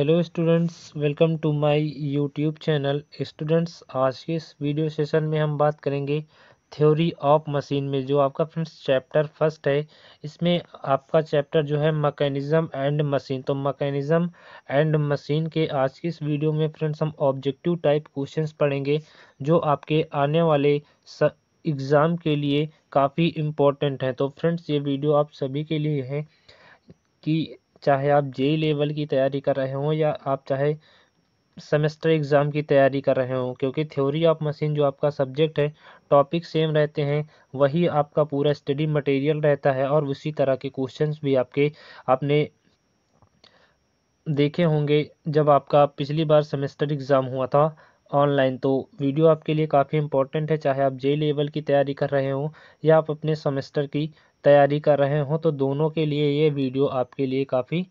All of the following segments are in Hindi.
hello students welcome to my YouTube channel students आज के इस वीडियो सेशन में हम बात करेंगे थ्योरी ऑफ मशीन में जो आपका फ्रेंड्स चैप्टर फर्स्ट है इसमें आपका चैप्टर जो है मकैनिज़म एंड मशीन तो मकैनिज़म एंड मशीन के आज के इस वीडियो में फ्रेंड्स हम ऑब्जेक्टिव टाइप क्वेश्चन पढ़ेंगे जो आपके आने वाले एग्ज़ाम के लिए काफ़ी इम्पोर्टेंट है तो फ्रेंड्स ये वीडियो आप सभी के लिए है कि चाहे आप जे लेवल की तैयारी कर रहे हों या आप चाहे सेमेस्टर एग्ज़ाम की तैयारी कर रहे हों क्योंकि थ्योरी ऑफ मशीन जो आपका सब्जेक्ट है टॉपिक सेम रहते हैं वही आपका पूरा स्टडी मटेरियल रहता है और उसी तरह के क्वेश्चंस भी आपके आपने देखे होंगे जब आपका पिछली बार सेमेस्टर एग्ज़ाम हुआ था ऑनलाइन तो वीडियो आपके लिए काफ़ी इंपॉर्टेंट है चाहे आप जे लेवल की तैयारी कर रहे हों या आप अपने सेमेस्टर की तैयारी कर रहे हो तो दोनों के लिए ये वीडियो आपके लिए काफ़ी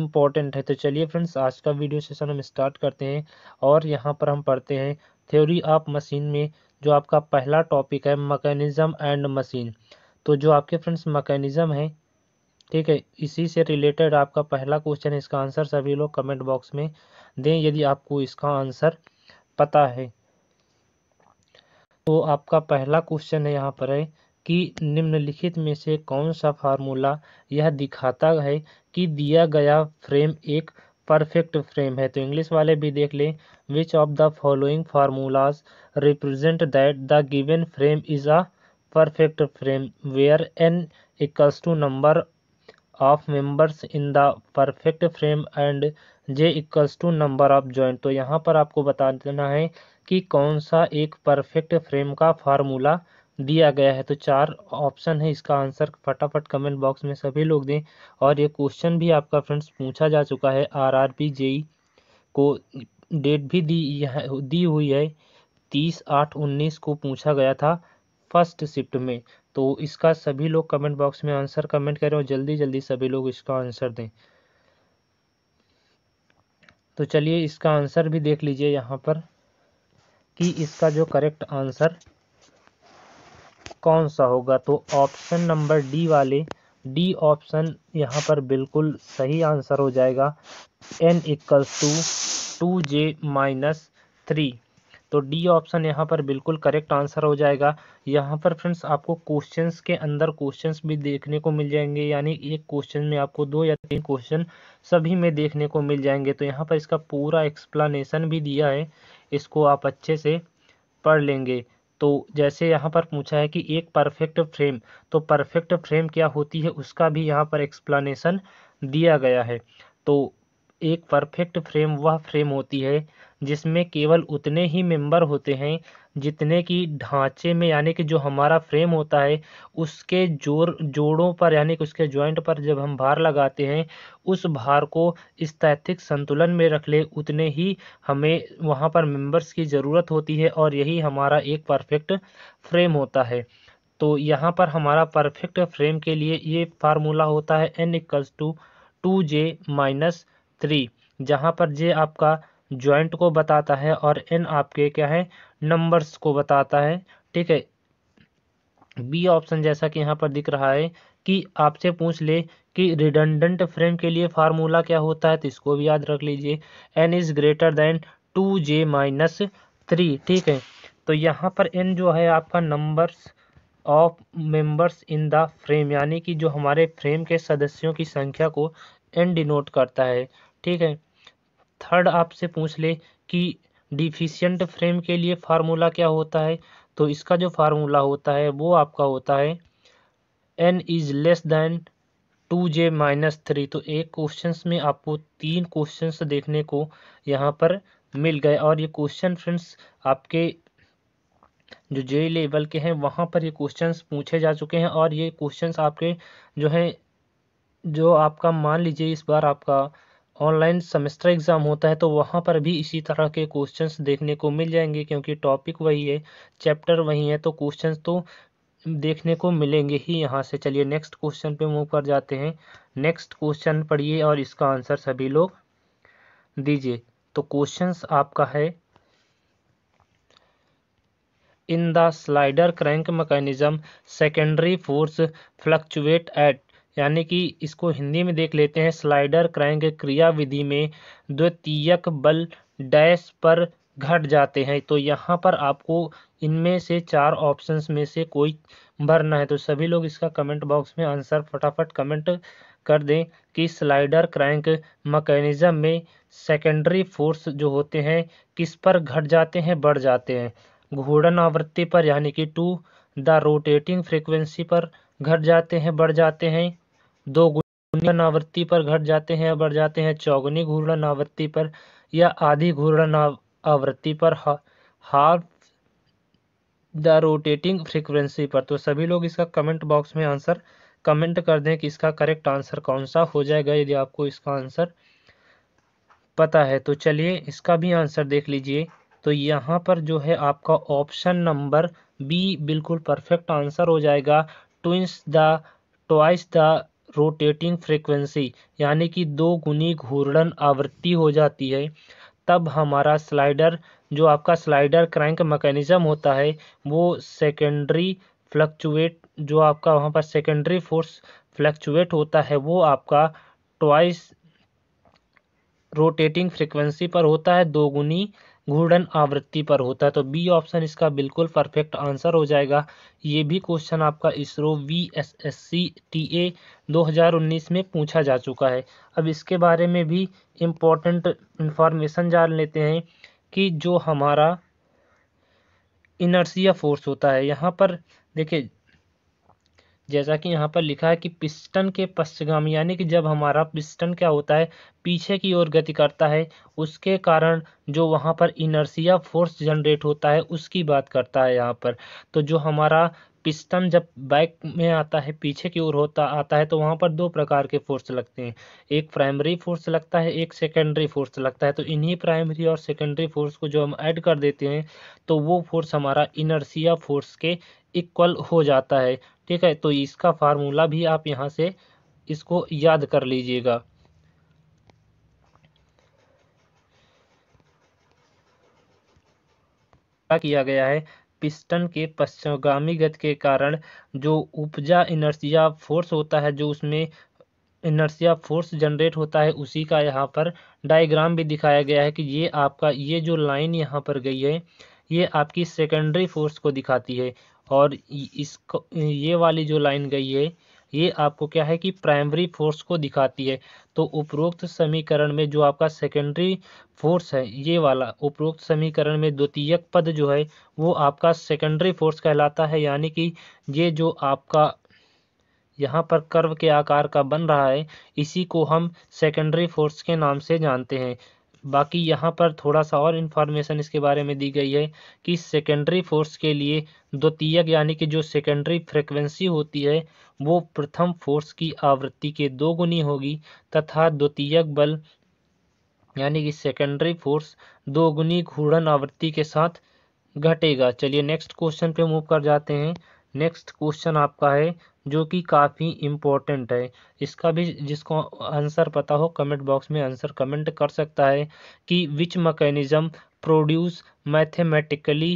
इम्पॉर्टेंट है तो चलिए फ्रेंड्स आज का वीडियो सेशन हम स्टार्ट करते हैं और यहाँ पर हम पढ़ते हैं थ्योरी ऑफ मशीन में जो आपका पहला टॉपिक है मकैनिज़म एंड मशीन तो जो आपके फ्रेंड्स मकैनिज़म है ठीक है इसी से रिलेटेड आपका पहला क्वेश्चन है इसका आंसर सभी लोग कमेंट बॉक्स में दें यदि आपको इसका आंसर पता है तो आपका पहला क्वेश्चन है यहाँ पर है कि निम्नलिखित में से कौन सा फार्मूला यह दिखाता है कि दिया गया फ्रेम एक परफेक्ट फ्रेम है तो इंग्लिश वाले भी देख लें which of the following formulas represent that the given frame is a perfect frame where n equals to number of members in the perfect frame and j equals to number of joint तो यहाँ पर आपको बता देना है कि कौन सा एक परफेक्ट फ्रेम का फार्मूला दिया गया है तो चार ऑप्शन है इसका आंसर फटाफट कमेंट बॉक्स में सभी लोग दें और ये क्वेश्चन भी आपका फ्रेंड्स पूछा जा चुका है आर आर पी जे को डेट भी दी दी हुई है तीस आठ उन्नीस को पूछा गया था फर्स्ट शिफ्ट में तो इसका सभी लोग कमेंट बॉक्स में आंसर कमेंट करें और जल्दी जल्दी सभी लोग इसका आंसर दें तो चलिए इसका आंसर भी देख लीजिए यहाँ पर कि इसका जो करेक्ट आंसर कौन सा होगा तो ऑप्शन नंबर डी वाले डी ऑप्शन यहाँ पर बिल्कुल सही आंसर हो जाएगा n equals to two j minus three तो डी ऑप्शन यहाँ पर बिल्कुल करेक्ट आंसर हो जाएगा यहाँ पर फ्रेंड्स आपको क्वेश्चंस के अंदर क्वेश्चंस भी देखने को मिल जाएंगे यानी एक क्वेश्चन में आपको दो या तीन क्वेश्चन सभी में देखने को मिल जाएंगे तो यहाँ पर इसका पूरा एक्सप्लानेशन भी दिया है इसको आप अच्छे से पढ़ लेंगे तो जैसे यहाँ पर पूछा है कि एक परफेक्ट फ्रेम तो परफेक्ट फ्रेम क्या होती है उसका भी यहाँ पर एक्सप्लानशन दिया गया है तो एक परफेक्ट फ्रेम वह फ्रेम होती है जिसमें केवल उतने ही मेंबर होते हैं जितने की ढांचे में यानी कि जो हमारा फ्रेम होता है उसके जोर जोड़ों पर यानी कि उसके जॉइंट पर जब हम भार लगाते हैं उस भार को स्थैतिक संतुलन में रख ले उतने ही हमें वहाँ पर मेंबर्स की ज़रूरत होती है और यही हमारा एक परफेक्ट फ्रेम होता है तो यहाँ पर हमारा परफेक्ट फ्रेम के लिए ये फार्मूला होता है n equals to two j minus three जहाँ पर जे आपका ज्वाइंट को बताता है और एन आपके क्या है नंबर्स को बताता है ठीक है बी ऑप्शन जैसा कि यहाँ पर दिख रहा है कि आपसे पूछ ले कि रिडंडेंट फ्रेम के लिए फार्मूला क्या होता है तो इसको भी याद रख लीजिए n is greater than two j minus three ठीक है तो यहाँ पर एन जो है आपका numbers of members in the frame यानी कि जो हमारे फ्रेम के सदस्यों की संख्या को एन डिनोट करता है ठीक है थर्ड आपसे पूछ ले कि डिफिशियंट फ्रेम के लिए फार्मूला क्या होता है तो इसका जो फार्मूला होता है वो आपका होता है n is less than two j minus three तो एक क्वेश्चन में आपको तीन क्वेश्चन देखने को यहाँ पर मिल गए और ये क्वेश्चन फ्रेंड्स आपके जो जे लेवल के हैं वहाँ पर ये क्वेश्चंस पूछे जा चुके हैं और ये क्वेश्चंस आपके जो हैं जो आपका मान लीजिए इस बार आपका ऑनलाइन सेमेस्टर एग्ज़ाम होता है तो वहाँ पर भी इसी तरह के क्वेश्चंस देखने को मिल जाएंगे क्योंकि टॉपिक वही है चैप्टर वही है तो क्वेश्चंस तो देखने को मिलेंगे ही यहाँ से चलिए नेक्स्ट क्वेश्चन पे मूव कर जाते हैं नेक्स्ट क्वेश्चन पढ़िए और इसका आंसर सभी लोग दीजिए तो क्वेश्चंस आपका है in the slider crank mechanism secondary force fluctuate at यानी कि इसको हिंदी में देख लेते हैं स्लाइडर क्रैंक क्रिया विधि में द्वितीयक बल डैश पर घट जाते हैं तो यहाँ पर आपको इनमें से चार ऑप्शंस में से कोई भरना है तो सभी लोग इसका कमेंट बॉक्स में आंसर फटाफट कमेंट कर दें कि स्लाइडर क्रैंक मकैनिज़म में सेकेंडरी फोर्स जो होते हैं किस पर घट जाते हैं बढ़ जाते हैं घूर्णन आवृत्ति पर यानी कि टू द रोटेटिंग फ्रीक्वेंसी पर घट जाते हैं बढ़ जाते हैं दो दोगुणन आवृत्ति पर घट जाते हैं बढ़ जाते हैं चौगुनी घूर्णन आवृत्ति पर या आधी घूर्णन आवृत्ति पर हाफ द रोटेटिंग फ्रीक्वेंसी पर तो सभी लोग इसका कमेंट बॉक्स में आंसर कमेंट कर दें कि इसका करेक्ट आंसर कौन सा हो जाएगा यदि आपको इसका आंसर पता है तो चलिए इसका भी आंसर देख लीजिए तो यहाँ पर जो है आपका ऑप्शन नंबर बी बिल्कुल परफेक्ट आंसर हो जाएगा twins the twice the rotating frequency यानी कि दो गुनी घूर्णन आवृत्ति हो जाती है तब हमारा स्लाइडर जो आपका स्लाइडर क्रैंक मैकेनिज़्म होता है वो सेकेंडरी फ्लक्चुएट जो आपका वहाँ पर सेकेंडरी फोर्स फ्लक्चुएट होता है वो आपका ट्वाइस रोटेटिंग फ्रिक्वेंसी पर होता है दोगुनी घूर्णन आवृत्ति पर होता है तो बी ऑप्शन इसका बिल्कुल परफेक्ट आंसर हो जाएगा ये भी क्वेश्चन आपका ISRO V S S C T A उन्नीस में पूछा जा चुका है अब इसके बारे में भी इम्पोर्टेंट इन्फॉर्मेशन जान लेते हैं कि जो हमारा इनर्सिया फोर्स होता है यहाँ पर देखिए जैसा कि यहाँ पर लिखा है कि पिस्टन के पश्चगामी यानी कि जब हमारा पिस्टन क्या होता है पीछे की ओर गति करता है उसके कारण जो वहाँ पर इनर्सिया फोर्स जनरेट होता है उसकी बात करता है यहाँ पर तो जो हमारा पिस्टन जब बैक में आता है पीछे की ओर होता आता है तो वहाँ पर दो प्रकार के फोर्स लगते हैं एक प्राइमरी फोर्स लगता है एक सेकेंडरी फोर्स लगता है तो इन्हीं प्राइमरी और सेकेंडरी फोर्स को जो हम ऐड कर देते हैं तो वो फोर्स हमारा इनर्सिया फोर्स के इक्वल हो जाता है ठीक है तो इसका फार्मूला भी आप यहाँ से इसको याद कर लीजिएगा किया गया है पिस्टन के पश्चगामी गति के कारण जो उपजा इनर्सिया फोर्स होता है जो उसमें इनर्सिया फोर्स जनरेट होता है उसी का यहाँ पर डायग्राम भी दिखाया गया है कि ये आपका ये जो लाइन यहाँ पर गई है ये आपकी सेकेंडरी फोर्स को दिखाती है और इसको ये वाली जो लाइन गई है ये आपको क्या है कि प्राइमरी फोर्स को दिखाती है तो उपरोक्त समीकरण में जो आपका सेकेंडरी फोर्स है ये वाला उपरोक्त समीकरण में द्वितीयक पद जो है वो आपका सेकेंडरी फोर्स कहलाता है यानी कि ये जो आपका यहाँ पर कर्व के आकार का बन रहा है इसी को हम सेकेंडरी फोर्स के नाम से जानते हैं बाकी यहाँ पर थोड़ा सा और इन्फॉर्मेशन इसके बारे में दी गई है कि सेकेंडरी फोर्स के लिए द्वितीयक यानी कि जो सेकेंडरी फ्रिक्वेंसी होती है वो प्रथम फोर्स की आवृत्ति के दो गुनी होगी तथा द्वितीयक बल यानी कि सेकेंडरी फोर्स दो गुनी घूर्णन आवृत्ति के साथ घटेगा चलिए नेक्स्ट क्वेश्चन पे मूव कर जाते हैं नेक्स्ट क्वेश्चन आपका है जो कि काफ़ी इम्पोर्टेंट है इसका भी जिसको आंसर पता हो कमेंट बॉक्स में आंसर कमेंट कर सकता है कि which mechanism produce mathematically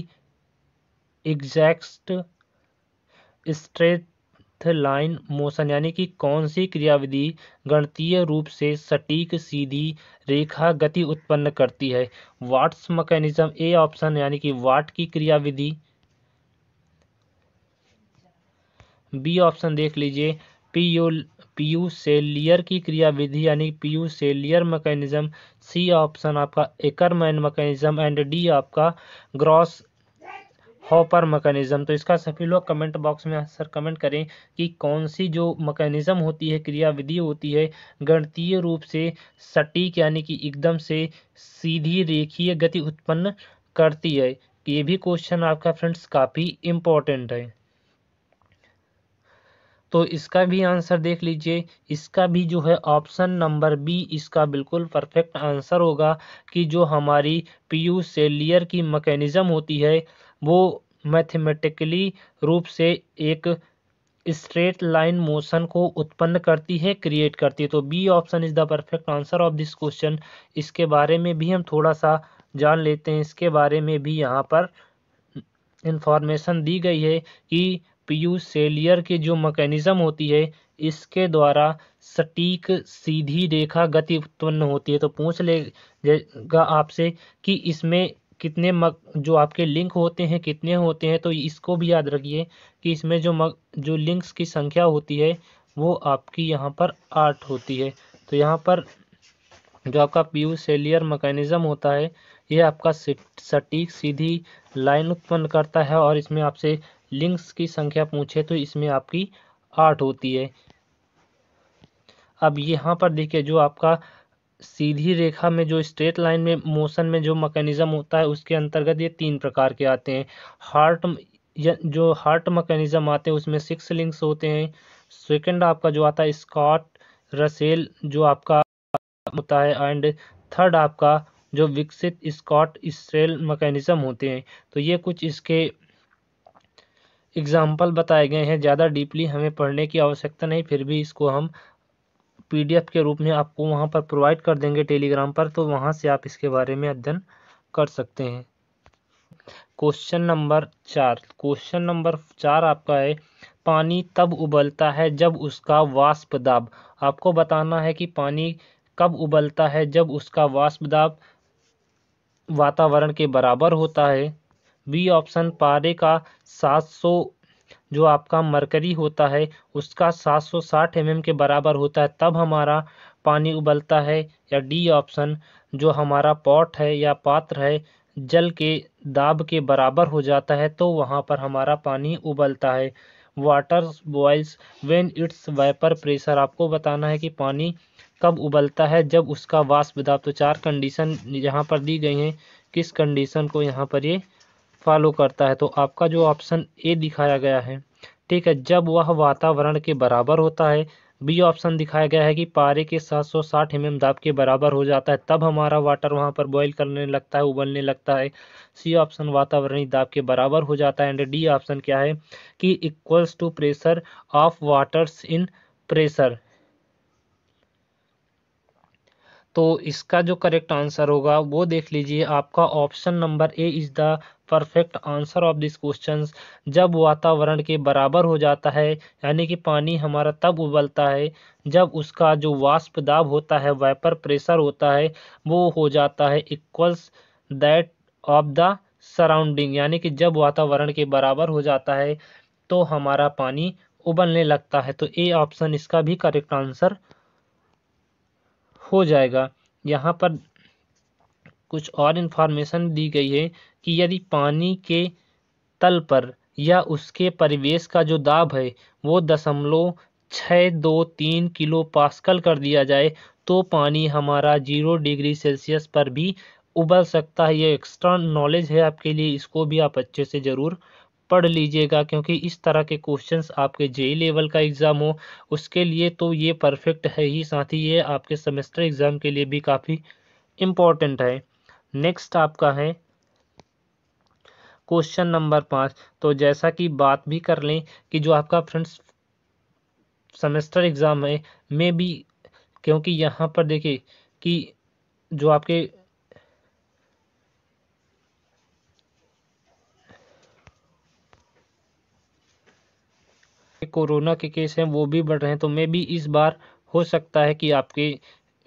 exact straight line motion यानी कि कौन सी क्रियाविधि गणितीय रूप से सटीक सीधी रेखा गति उत्पन्न करती है वाट्स मैकेनिज्म ए ऑप्शन यानी कि वाट की क्रियाविधि बी ऑप्शन देख लीजिए पीयू पीयू सेलियर की क्रियाविधि यानी Peaucellier mechanism C option आपका एकरमैन मैकेनिज्म एंड डी आपका ग्रॉस हॉपर मकैनिज़म तो इसका सभी लोग कमेंट बॉक्स में आंसर कमेंट करें कि कौन सी जो मकैनिज़म होती है क्रियाविधि होती है गणतीय रूप से सटीक यानी कि एकदम से सीधी रेखीय गति उत्पन्न करती है ये भी क्वेश्चन आपका फ्रेंड्स काफ़ी इम्पोर्टेंट है तो इसका भी आंसर देख लीजिए इसका भी जो है ऑप्शन नंबर बी इसका बिल्कुल परफेक्ट आंसर होगा कि जो हमारी पीयू सेलियर की मकैनिज़म होती है वो मैथमेटिकली रूप से एक स्ट्रेट लाइन मोशन को उत्पन्न करती है क्रिएट करती है तो B option is the perfect answer of this question इसके बारे में भी हम थोड़ा सा जान लेते हैं इसके बारे में भी यहाँ पर इंफॉर्मेशन दी गई है कि पीयू सेलियर की जो मकैनिज़म होती है इसके द्वारा सटीक सीधी रेखा गति उत्पन्न होती है तो पूछ लेगा आपसे कि इसमें कितने मग जो आपके लिंक होते हैं कितने होते हैं तो इसको भी याद रखिए कि इसमें जो मग जो लिंक्स की संख्या होती है वो आपकी यहाँ पर आठ होती है तो यहाँ पर जो आपका पीयू सेलियर मकैनिज़म होता है ये आपका सटीक सीधी लाइन उत्पन्न करता है और इसमें आपसे लिंक्स की संख्या पूछे तो इसमें आपकी आठ होती है अब यहाँ पर देखिए जो आपका सीधी रेखा में जो स्ट्रेट लाइन में मोशन में जो मकैनिज़म होता है उसके अंतर्गत ये तीन प्रकार के आते हैं हार्ट जो हार्ट मकैनिज़म आते हैं उसमें सिक्स लिंक्स होते हैं सेकंड आपका जो आता है स्कॉट रसेल जो आपका होता है एंड थर्ड आपका जो विकसित स्कॉट स्ट्रेल मकैनिज़म होते हैं तो ये कुछ इसके एग्ज़ाम्पल बताए गए हैं ज़्यादा डीपली हमें पढ़ने की आवश्यकता नहीं फिर भी इसको हम पीडीएफ के रूप में आपको वहाँ पर प्रोवाइड कर देंगे टेलीग्राम पर तो वहाँ से आप इसके बारे में अध्ययन कर सकते हैं क्वेश्चन नंबर चार क्वेश्चन नंबर चार आपका है पानी तब उबलता है जब उसका वाष्प दाब आपको बताना है कि पानी कब उबलता है जब उसका वाष्प दाब वातावरण के बराबर होता है बी ऑप्शन पारे का सात सौ जो आपका मरकरी होता है उसका 760 mm के बराबर होता है तब हमारा पानी उबलता है या डी ऑप्शन जो हमारा पॉट है या पात्र है जल के दाब के बराबर हो जाता है तो वहाँ पर हमारा पानी उबलता है water boils when its vapour pressure आपको बताना है कि पानी कब उबलता है जब उसका वाष्प दाब तो चार कंडीशन यहाँ पर दी गई हैं किस कंडीशन को यहाँ पर ये यह फॉलो करता है तो आपका जो ऑप्शन ए दिखाया गया है ठीक है जब वह वातावरण के बराबर होता है बी ऑप्शन दिखाया गया है कि पारे के 760 एम mm दाब के बराबर हो जाता है तब हमारा वाटर वहां पर बॉईल करने लगता है उबलने लगता है सी ऑप्शन वातावरणीय दाब के बराबर हो जाता है एंड डी ऑप्शन क्या है कि equals to pressure of waters in pressure तो इसका जो करेक्ट आंसर होगा वो देख लीजिए आपका option number A is the perfect answer of this question जब वातावरण के बराबर हो जाता है यानी कि पानी हमारा तब उबलता है जब उसका जो वाष्प दाब होता है वेपर प्रेशर होता है वो हो जाता है equals that of the surrounding यानी कि जब वातावरण के बराबर हो जाता है तो हमारा पानी उबलने लगता है तो ए ऑप्शन इसका भी करेक्ट आंसर हो जाएगा यहाँ पर कुछ और इन्फॉर्मेशन दी गई है कि यदि पानी के तल पर या उसके परिवेश का जो दाब है वो दशमलव छः दो तीन किलो पास्कल कर दिया जाए तो पानी हमारा जीरो डिग्री सेल्सियस पर भी उबल सकता है ये एक्स्ट्रा नॉलेज है आपके लिए इसको भी आप अच्छे से ज़रूर पढ़ लीजिएगा क्योंकि इस तरह के क्वेश्चंस आपके जे लेवल का एग्ज़ाम हो उसके लिए तो ये परफेक्ट है ही साथ ही ये आपके सेमेस्टर एग्ज़ाम के लिए भी काफ़ी इम्पोर्टेंट है नेक्स्ट आपका है क्वेश्चन नंबर पाँच तो जैसा कि बात भी कर लें कि जो आपका फ्रेंड्स सेमेस्टर एग्ज़ाम है मे भी क्योंकि यहाँ पर देखिए कि जो आपके कोरोना के केस हैं वो भी बढ़ रहे हैं तो मे भी इस बार हो सकता है कि आपके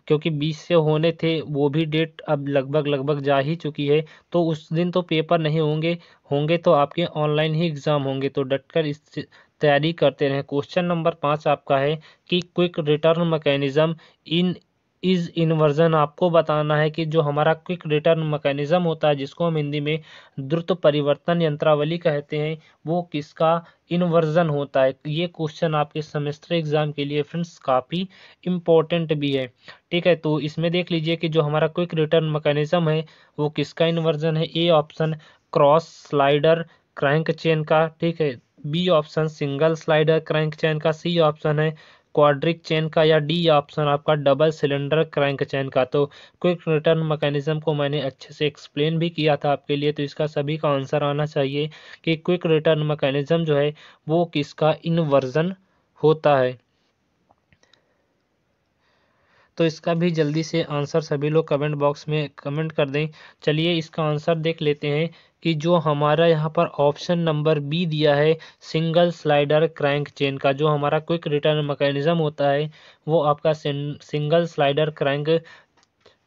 क्योंकि बीस से होने थे वो भी डेट अब लगभग लगभग जा ही चुकी है तो उस दिन तो पेपर नहीं होंगे होंगे तो आपके ऑनलाइन ही एग्ज़ाम होंगे तो डट कर इस तैयारी करते रहें क्वेश्चन नंबर पाँच आपका है कि quick return mechanism in is inversion आपको बताना है कि जो हमारा क्विक रिटर्न मैकेनिज़्म होता है जिसको हम हिंदी में द्रुत परिवर्तन यंत्रावली कहते हैं वो किसका इन्वर्जन होता है ये क्वेश्चन आपके सेमेस्टर एग्ज़ाम के लिए फ्रेंड्स काफ़ी इम्पोर्टेंट भी है ठीक है तो इसमें देख लीजिए कि जो हमारा क्विक रिटर्न मैकेनिज़्म है वो किसका इन्वर्जन है A option cross slider crank chain का ठीक है B option single slider crank chain का सी ऑप्शन है क्वाड्रिक चेन का या डी ऑप्शन आपका डबल सिलेंडर क्रैंक चैन का तो क्विक रिटर्न मैकेनिज्म को मैंने अच्छे से एक्सप्लेन भी किया था आपके लिए तो इसका सभी का आंसर आना चाहिए कि क्विक रिटर्न मैकेनिज्म जो है वो किसका इन्वर्जन होता है तो इसका भी जल्दी से आंसर सभी लोग कमेंट बॉक्स में कमेंट कर दें चलिए इसका आंसर देख लेते हैं कि जो हमारा यहाँ पर ऑप्शन नंबर बी दिया है सिंगल स्लाइडर क्रैंक चेन का जो हमारा क्विक रिटर्न मैकेनिज्म होता है वो आपका सिंगल स्लाइडर क्रैंक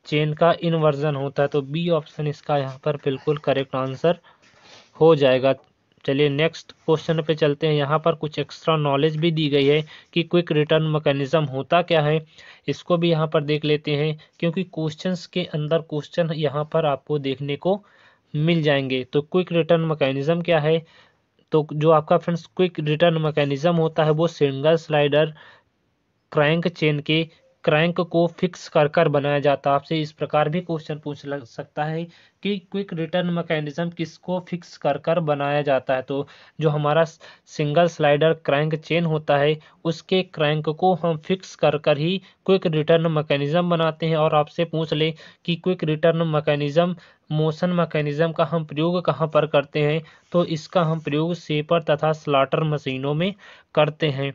चेन का इन्वर्जन होता है तो बी ऑप्शन इसका यहाँ पर बिल्कुल करेक्ट आंसर हो जाएगा चलिए नेक्स्ट क्वेश्चन पे चलते हैं यहाँ पर कुछ एक्स्ट्रा नॉलेज भी दी गई है कि क्विक रिटर्न मैकेनिज्म होता क्या है इसको भी यहाँ पर देख लेते हैं क्योंकि क्वेश्चंस के अंदर क्वेश्चन यहाँ पर आपको देखने को मिल जाएंगे तो क्विक रिटर्न मैकेनिज्म क्या है तो जो आपका फ्रेंड्स क्विक रिटर्न मैकेनिज्म होता है वो सिंगल स्लाइडर क्रैंक चेन के क्रैंक को फिक्स कर कर बनाया जाता है आपसे इस प्रकार भी क्वेश्चन पूछ लग सकता है कि क्विक रिटर्न मैकेनिज्म किसको फिक्स कर कर बनाया जाता है तो जो हमारा सिंगल स्लाइडर क्रैंक चेन होता है उसके क्रैंक को हम फिक्स कर कर ही क्विक रिटर्न मैकेनिज्म बनाते हैं और आपसे पूछ ले कि quick return mechanism motion mechanism का हम प्रयोग कहाँ पर करते हैं तो इसका हम प्रयोग सेपर तथा स्लाटर मशीनों में करते हैं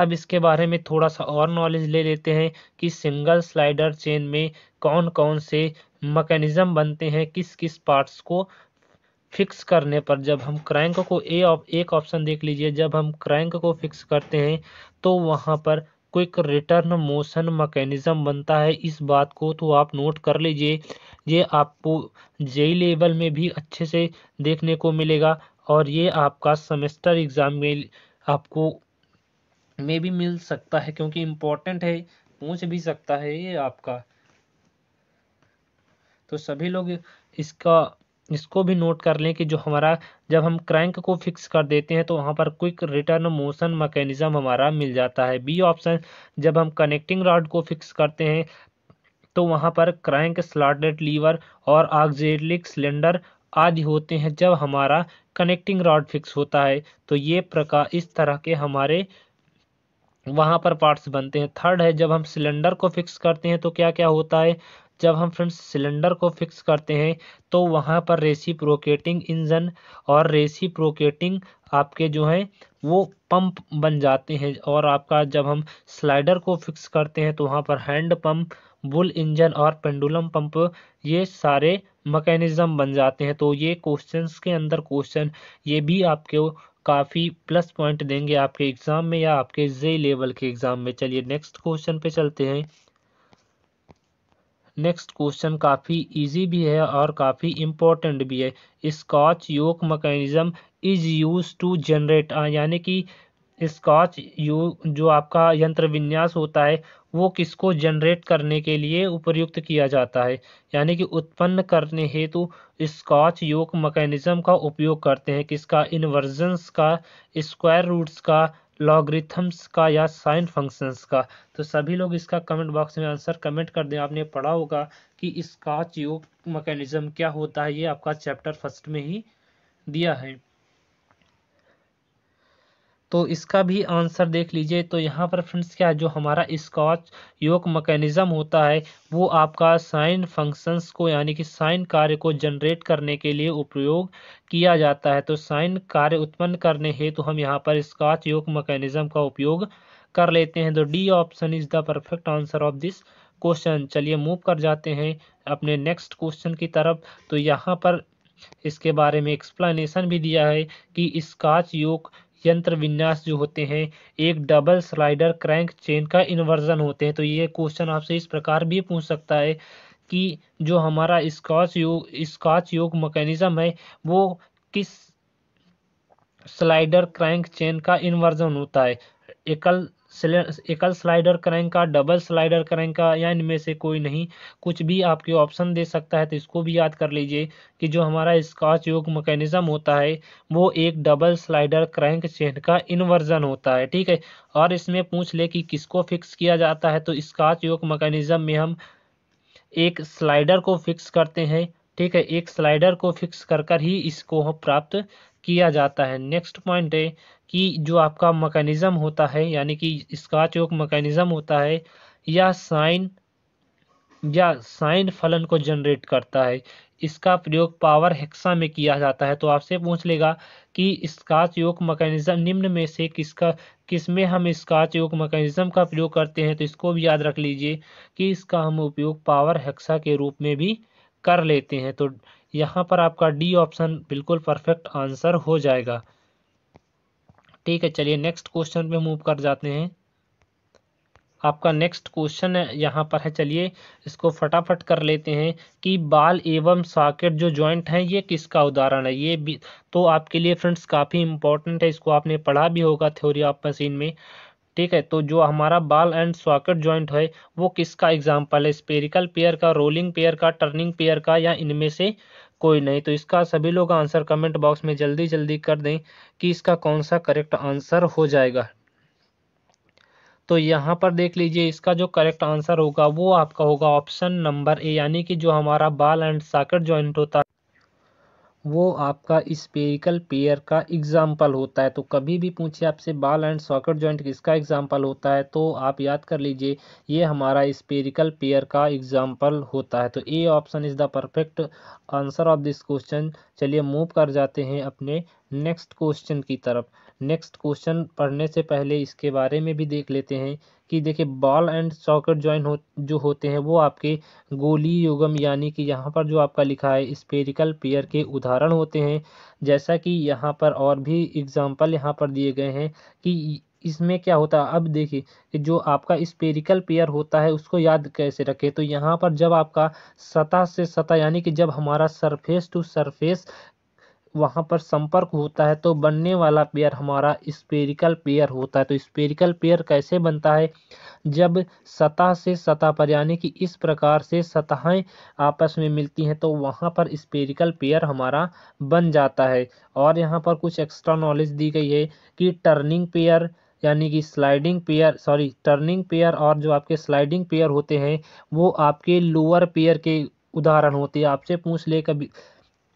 अब इसके बारे में थोड़ा सा और नॉलेज ले लेते हैं कि सिंगल स्लाइडर चेन में कौन कौन से मकैनिज़म बनते हैं किस किस पार्ट्स को फिक्स करने पर जब हम क्रैंक को ए एक ऑप्शन देख लीजिए जब हम क्रैंक को फिक्स करते हैं तो वहाँ पर क्विक रिटर्न मोशन मकैनिज़म बनता है इस बात को तो आप नोट कर लीजिए ये आपको जेई लेवल में भी अच्छे से देखने को मिलेगा और ये आपका सेमेस्टर एग्ज़ाम में आपको में भी मिल सकता है क्योंकि इम्पोर्टेंट है पूछ भी सकता है ये आपका तो सभी लोग इसका इसको भी नोट कर लें कि जो हमारा जब हम क्रैंक को फिक्स कर देते हैं तो वहाँ पर क्विक रिटर्न मोशन मैकेनिज्म हमारा मिल जाता है बी ऑप्शन जब हम कनेक्टिंग रॉड को फिक्स करते हैं तो वहाँ पर क्रैंक स्लॉटेड लीवर और ऑक्जेलिक सिलेंडर आदि होते हैं जब हमारा कनेक्टिंग रॉड फिक्स होता है तो ये प्रकार इस तरह के हमारे वहाँ पर पार्ट्स बनते हैं थर्ड है जब हम सिलेंडर को फिक्स करते हैं तो क्या क्या होता है जब हम फ्रेंड्स सिलेंडर को फिक्स करते हैं तो वहाँ पर रेसी प्रोकेटिंग इंजन और रेसी प्रोकेटिंग आपके जो हैं वो पंप बन जाते हैं और आपका जब हम स्लाइडर को फिक्स करते हैं तो वहाँ पर हैंड पंप बुल इंजन और पेंडुलम पंप ये सारे मकैनिज़म बन जाते हैं तो ये क्वेश्चंस के अंदर क्वेश्चन ये भी आपके काफ़ी प्लस पॉइंट देंगे आपके एग्ज़ाम में या आपके जे लेवल के एग्ज़ाम में चलिए नेक्स्ट क्वेश्चन पे चलते हैं नेक्स्ट क्वेश्चन काफ़ी इजी भी है और काफ़ी इम्पोर्टेंट भी है Scotch yoke mechanism is use to generate यानी कि स्कॉच यू जो आपका यंत्र विन्यास होता है वो किसको जनरेट करने के लिए उपयुक्त किया जाता है यानी कि उत्पन्न करने हेतु स्कॉच योग मैकेनिज्म का उपयोग करते हैं किसका इन्वर्जन्स का स्क्वायर रूट्स का लॉगरिथम्स का या साइन फंक्शंस का तो सभी लोग इसका कमेंट बॉक्स में आंसर कमेंट कर दें आपने पढ़ा होगा कि स्कॉच योग मैकेनिज्म क्या होता है ये आपका चैप्टर फर्स्ट में ही दिया है तो इसका भी आंसर देख लीजिए तो यहाँ पर फ्रेंड्स क्या जो हमारा स्कॉच योग मकैनिज़म होता है वो आपका साइन फंक्शंस को यानी कि साइन कार्य को जनरेट करने के लिए उपयोग किया जाता है तो साइन कार्य उत्पन्न करने हेतु तो हम यहाँ पर स्कॉच योग मकैनिज़म का उपयोग कर लेते हैं तो D option is the perfect answer of this question चलिए मूव कर जाते हैं अपने नेक्स्ट क्वेश्चन की तरफ तो यहाँ पर इसके बारे में एक्सप्लेनेशन भी दिया है कि स्कॉच योग यंत्र विन्यास जो होते हैं एक डबल स्लाइडर क्रैंक चेन का इन्वर्जन होते हैं तो ये क्वेश्चन आपसे इस प्रकार भी पूछ सकता है कि जो हमारा स्कॉच योग स्कॉच योग मकैनिज्म है वो किस स्लाइडर क्रैंक चेन का इन्वर्जन होता है एकल एकल स्लाइडर का डबल स्लाइडर का या इनमें से कोई नहीं कुछ भी आपके ऑप्शन दे सकता है तो इसको भी याद कर लीजिए कि जो हमारा स्कॉच योग मैकेनिज्म होता है वो एक डबल स्लाइडर क्रैंक चेन का इन्वर्जन होता है ठीक है और इसमें पूछ ले कि किसको फिक्स किया जाता है तो स्कॉच योग मैकेनिज्म में हम एक स्लाइडर को फिक्स करते हैं ठीक है एक स्लाइडर को फिक्स कर कर ही इसको हम प्राप्त किया जाता है नेक्स्ट पॉइंट है कि जो आपका मकैनिज़म होता है यानी कि इसका योग मकैनिज़म होता है या साइन या साइन फलन को जनरेट करता है इसका प्रयोग पावर हेक्सा में किया जाता है तो आपसे पूछ लेगा कि स्काच योग मकैनिज्म निम्न में से किसका किसमें हम स्काच योग मकैनिज्म का प्रयोग करते हैं तो इसको भी याद रख लीजिए कि इसका हम उपयोग पावर हेक्सा के रूप में भी कर लेते हैं तो यहाँ पर आपका डी ऑप्शन बिल्कुल परफेक्ट आंसर हो जाएगा ठीक है चलिए नेक्स्ट क्वेश्चन पे मूव कर जाते हैं आपका नेक्स्ट क्वेश्चन यहाँ पर है चलिए इसको फटाफट कर लेते हैं कि बाल एवं सॉकेट जो जॉइंट हैं ये किसका उदाहरण है ये भी तो आपके लिए फ्रेंड्स काफ़ी इंपॉर्टेंट है इसको आपने पढ़ा भी होगा थ्योरी ऑफ मशीन में ठीक है तो जो हमारा बाल एंड सॉकेट जॉइंट है वो किसका एग्जाम्पल है स्पेरिकल पेयर का रोलिंग पेयर का टर्निंग पेयर का या इनमें से कोई नहीं तो इसका सभी लोग आंसर कमेंट बॉक्स में जल्दी जल्दी कर दें कि इसका कौन सा करेक्ट आंसर हो जाएगा तो यहाँ पर देख लीजिए इसका जो करेक्ट आंसर होगा वो आपका होगा ऑप्शन नंबर ए यानी कि जो हमारा बाल एंड साकेट जॉइंट होता है वो आपका स्पेरिकल पेयर का एग्जाम्पल होता है तो कभी भी पूछे आपसे बाल एंड सॉकेट जॉइंट किसका एग्जाम्पल होता है तो आप याद कर लीजिए ये हमारा स्पेरिकल पेयर का एग्जाम्पल होता है तो A option is the perfect answer of this question चलिए मूव कर जाते हैं अपने नेक्स्ट क्वेश्चन की तरफ नेक्स्ट क्वेश्चन पढ़ने से पहले इसके बारे में भी देख लेते हैं कि देखिए बॉल एंड सॉकेट ज्वाइन हो जो होते हैं वो आपके गोली युगम यानी कि यहाँ पर जो आपका लिखा है स्पेरिकल पेयर के उदाहरण होते हैं जैसा कि यहाँ पर और भी एग्जाम्पल यहाँ पर दिए गए हैं कि इसमें क्या होता है अब देखिए कि जो आपका स्पेरिकल पेयर होता है उसको याद कैसे रखें तो यहाँ पर जब आपका सतह से सतह यानी कि जब हमारा सरफेस टू सरफेस वहाँ पर संपर्क होता है तो बनने वाला पेयर हमारा स्पेरिकल पेयर होता है तो स्पेरिकल पेयर कैसे बनता है जब सतह से सतह पर यानी कि इस प्रकार से सतहें आपस में मिलती हैं तो वहाँ पर स्पेरिकल पेयर हमारा बन जाता है और यहाँ पर कुछ एक्स्ट्रा नॉलेज दी गई है कि टर्निंग पेयर यानी कि sliding pair sorry turning pair और जो आपके स्लाइडिंग पेयर होते हैं वो आपके लोअर पेयर के उदाहरण होते हैं आपसे पूछ ले कभी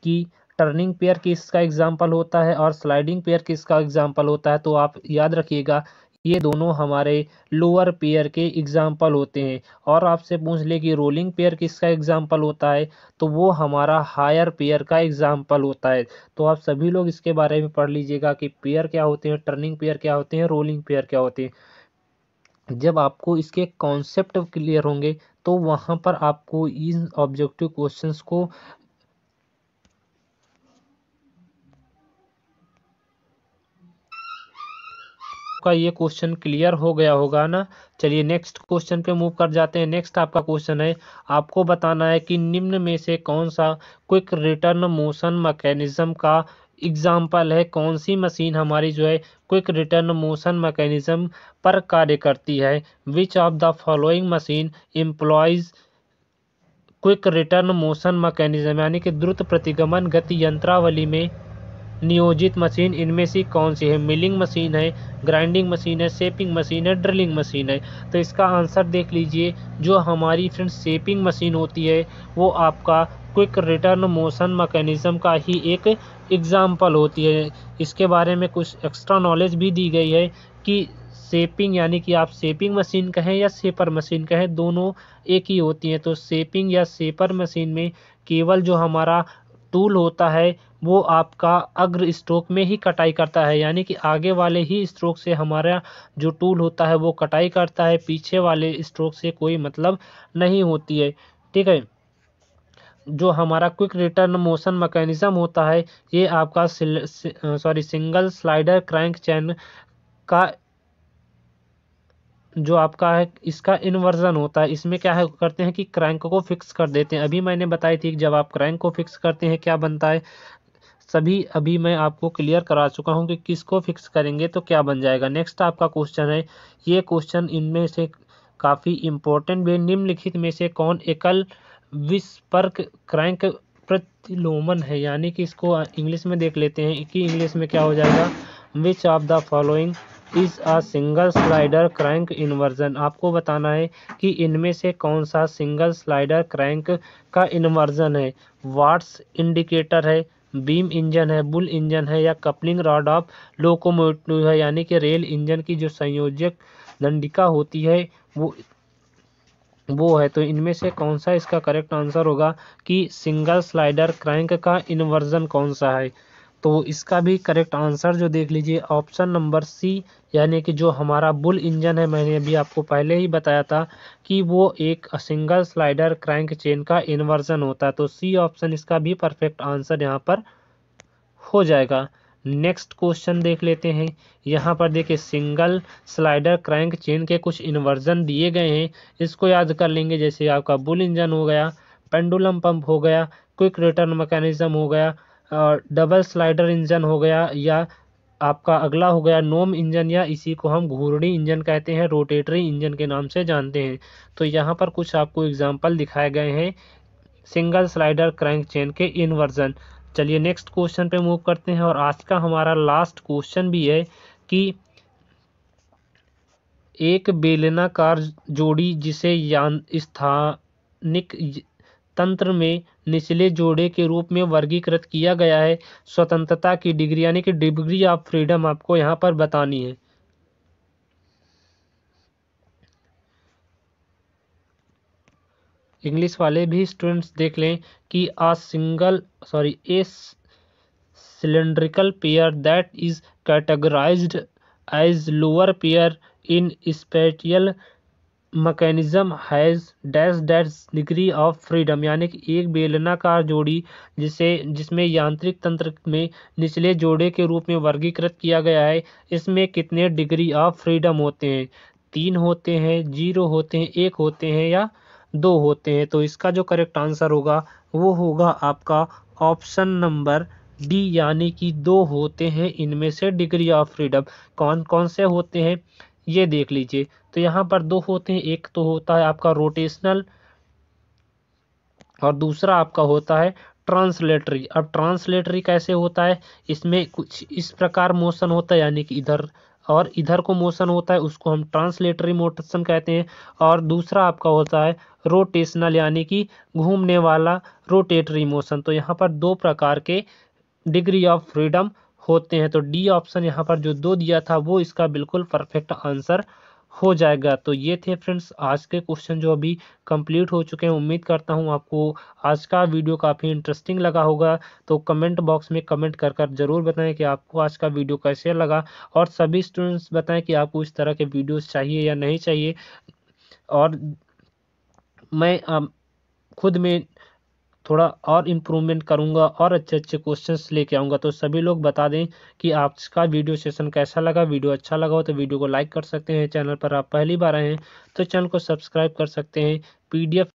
कि टर्निंग पेयर किसका एग्जाम्पल होता है और स्लाइडिंग पेयर किसका एग्जाम्पल होता है तो आप याद रखिएगा ये दोनों हमारे लोअर पेयर के एग्जाम्पल होते हैं और आपसे पूछ ले कि रोलिंग पेयर किसका एग्जाम्पल होता है तो वो हमारा हायर पेयर का एग्जाम्पल होता है तो आप सभी लोग इसके बारे में पढ़ लीजिएगा कि पेयर क्या होते हैं टर्निंग पेयर क्या होते हैं रोलिंग पेयर क्या होते हैं जब आपको इसके कॉन्सेप्ट क्लियर होंगे तो वहाँ पर आपको इन ऑब्जेक्टिव क्वेश्चंस को आपका ये क्वेश्चन क्लियर हो गया होगा ना चलिए नेक्स्ट क्वेश्चन पे मूव कर जाते हैं नेक्स्ट आपका क्वेश्चन है आपको बताना है कि निम्न में से कौन सा क्विक रिटर्न मोशन मैकेनिज्म का एग्जाम्पल है कौन सी मशीन हमारी जो है क्विक रिटर्न मोशन मैकेनिज्म पर कार्य करती है which of the following machine employs quick return motion mechanism यानी कि द्रुत प्रतिगमन गति यंत्रावली में नियोजित मशीन इनमें से कौन सी है मिलिंग मशीन है ग्राइंडिंग मशीन है सेपिंग मशीन है ड्रिलिंग मशीन है तो इसका आंसर देख लीजिए जो हमारी फ्रेंड सेपिंग मशीन होती है वो आपका क्विक रिटर्न मोशन मैकेनिज़्म का ही एक एग्ज़ाम्पल होती है इसके बारे में कुछ एक्स्ट्रा नॉलेज भी दी गई है कि सेपिंग यानी कि आप सेपिंग मशीन कहें या सेपर मशीन कहें दोनों एक ही होती हैं तो सेपिंग या सेपर मशीन में केवल जो हमारा टूल होता है वो आपका अग्र स्ट्रोक में ही कटाई करता है यानी कि आगे वाले ही स्ट्रोक से हमारा जो टूल होता है वो कटाई करता है पीछे वाले स्ट्रोक से कोई मतलब नहीं होती है ठीक है जो हमारा क्विक रिटर्न मोशन मैकेनिज़्म होता है ये आपका sorry single slider crank chain का जो आपका है इसका इन्वर्जन होता है इसमें क्या है करते हैं कि क्रैंक को फिक्स कर देते हैं अभी मैंने बताई थी जब आप क्रैंक को फिक्स करते हैं क्या बनता है सभी अभी मैं आपको क्लियर करा चुका हूँ कि किसको फिक्स करेंगे तो क्या बन जाएगा नेक्स्ट आपका क्वेश्चन है ये क्वेश्चन इनमें से काफ़ी इम्पोर्टेंट भी निम्नलिखित में से कौन एकल विस्पर्क क्रैंक प्रतिलोमन है यानी कि इसको इंग्लिश में देख लेते हैं कि इंग्लिश में क्या हो जाएगा which of the following is a single slider crank inversion आपको बताना है कि इनमें से कौन सा सिंगल स्लाइडर क्रैंक का इन्वर्जन है वाट्स इंडिकेटर है बीम इंजन है बुल इंजन है या कपलिंग रॉड ऑफ लोकोमोटिव है यानी कि रेल इंजन की जो संयोजक दंडिका होती है वो वो है तो इनमें से कौन सा इसका करेक्ट आंसर होगा कि सिंगल स्लाइडर क्रैंक का इन्वर्जन कौन सा है तो इसका भी करेक्ट आंसर जो देख लीजिए ऑप्शन नंबर सी यानी कि जो हमारा बुल इंजन है मैंने अभी आपको पहले ही बताया था कि वो एक सिंगल स्लाइडर क्रैंक चेन का इन्वर्जन होता है तो सी ऑप्शन इसका भी परफेक्ट आंसर यहाँ पर हो जाएगा नेक्स्ट क्वेश्चन देख लेते हैं यहाँ पर देखिए सिंगल स्लाइडर क्रैंक चेन के कुछ इन्वर्जन दिए गए हैं इसको याद कर लेंगे जैसे आपका बुल इंजन हो गया पेंडुलम पंप हो गया क्विक रिटर्न मैकेनिज्म हो गया और डबल स्लाइडर इंजन हो गया या आपका अगला हो गया नोम इंजन या इसी को हम घूर्णी इंजन कहते हैं रोटेटरी इंजन के नाम से जानते हैं तो यहाँ पर कुछ आपको एग्जाम्पल दिखाए गए हैं सिंगल स्लाइडर क्रैंक चेन के इन्वर्जन चलिए नेक्स्ट क्वेश्चन पे मूव करते हैं और आज का हमारा लास्ट क्वेश्चन भी है कि एक बेलनाकार जोड़ी जिसे यान स्थानिक तंत्र में निचले जोड़े के रूप में वर्गीकृत किया गया है स्वतंत्रता की डिग्री यानी कि डिग्री ऑफ फ्रीडम आपको यहाँ पर बतानी है इंग्लिश वाले भी स्टूडेंट्स देख लें कि a single sorry a cylindrical pair that is categorized as lower pair in spatial mechanism has dash dash degree of freedom यानी कि एक बेलनाकार जोड़ी जिसे जिसमें यांत्रिक तंत्र में निचले जोड़े के रूप में वर्गीकृत किया गया है इसमें कितने डिग्री ऑफ फ्रीडम होते हैं तीन होते हैं जीरो होते हैं एक होते हैं या दो होते हैं तो इसका जो करेक्ट आंसर होगा वो होगा आपका ऑप्शन नंबर डी यानी कि दो होते हैं इनमें से डिग्री ऑफ फ्रीडम कौन कौन से होते हैं ये देख लीजिए तो यहाँ पर दो होते हैं एक तो होता है आपका रोटेशनल और दूसरा आपका होता है ट्रांसलेटरी अब ट्रांसलेटरी कैसे होता है इसमें कुछ इस प्रकार मोशन होता है यानी कि इधर और इधर को मोशन होता है उसको हम ट्रांसलेटरी मोशन कहते हैं और दूसरा आपका होता है रोटेशनल यानी कि घूमने वाला रोटेटरी मोशन तो यहाँ पर दो प्रकार के डिग्री ऑफ फ्रीडम होते हैं तो डी ऑप्शन यहाँ पर जो दो दिया था वो इसका बिल्कुल परफेक्ट आंसर हो जाएगा तो ये थे फ्रेंड्स आज के क्वेश्चन जो अभी कंप्लीट हो चुके हैं उम्मीद करता हूँ आपको आज का वीडियो काफ़ी इंटरेस्टिंग लगा होगा तो कमेंट बॉक्स में कमेंट कर कर ज़रूर बताएं कि आपको आज का वीडियो कैसे लगा और सभी स्टूडेंट्स बताएं कि आपको इस तरह के वीडियोस चाहिए या नहीं चाहिए और मैं खुद में थोड़ा और इम्प्रूवमेंट करूँगा और अच्छे अच्छे क्वेश्चंस लेके आऊँगा तो सभी लोग बता दें कि आपका वीडियो सेशन कैसा लगा वीडियो अच्छा लगा हो तो वीडियो को लाइक कर सकते हैं चैनल पर आप पहली बार आए हैं तो चैनल को सब्सक्राइब कर सकते हैं पीडीएफ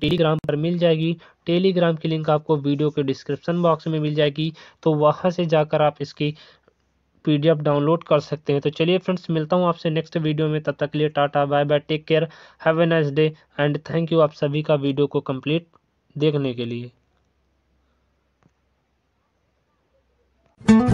टेलीग्राम पर मिल जाएगी टेलीग्राम की लिंक आपको वीडियो के डिस्क्रिप्शन बॉक्स में मिल जाएगी तो वहाँ से जाकर आप इसकी पीडीएफ डाउनलोड कर सकते हैं तो चलिए फ्रेंड्स मिलता हूँ आपसे नेक्स्ट वीडियो में तब तक के लिए tata bye bye take care have a nice day and thank you आप सभी का वीडियो को कंप्लीट देखने के लिए